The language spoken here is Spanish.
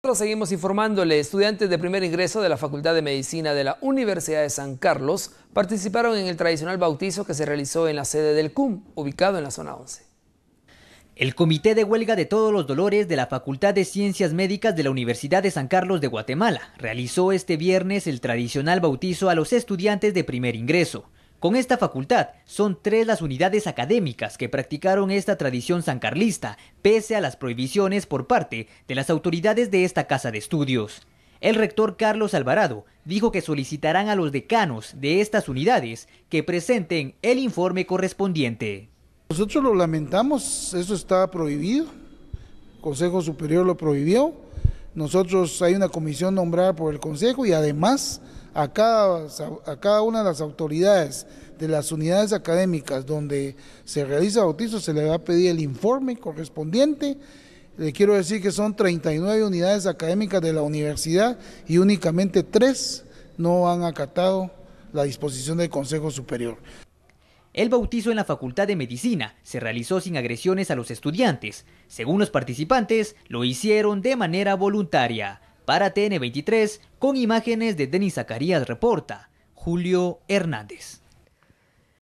Nosotros seguimos informándole, estudiantes de primer ingreso de la Facultad de Medicina de la Universidad de San Carlos participaron en el tradicional bautizo que se realizó en la sede del CUM, ubicado en la zona 11. El Comité de Huelga de Todos los Dolores de la Facultad de Ciencias Médicas de la Universidad de San Carlos de Guatemala realizó este viernes el tradicional bautizo a los estudiantes de primer ingreso. Con esta facultad son tres las unidades académicas que practicaron esta tradición sancarlista, pese a las prohibiciones por parte de las autoridades de esta casa de estudios. El rector Carlos Alvarado dijo que solicitarán a los decanos de estas unidades que presenten el informe correspondiente. Nosotros lo lamentamos, eso está prohibido, el Consejo Superior lo prohibió, nosotros hay una comisión nombrada por el Consejo y además a cada, una de las autoridades de las unidades académicas donde se realiza bautizo, se le va a pedir el informe correspondiente. Le quiero decir que son 39 unidades académicas de la universidad y únicamente tres no han acatado la disposición del Consejo Superior. El bautizo en la Facultad de Medicina se realizó sin agresiones a los estudiantes. Según los participantes, lo hicieron de manera voluntaria. Para TN23, con imágenes de Denis Zacarías reporta Julio Hernández.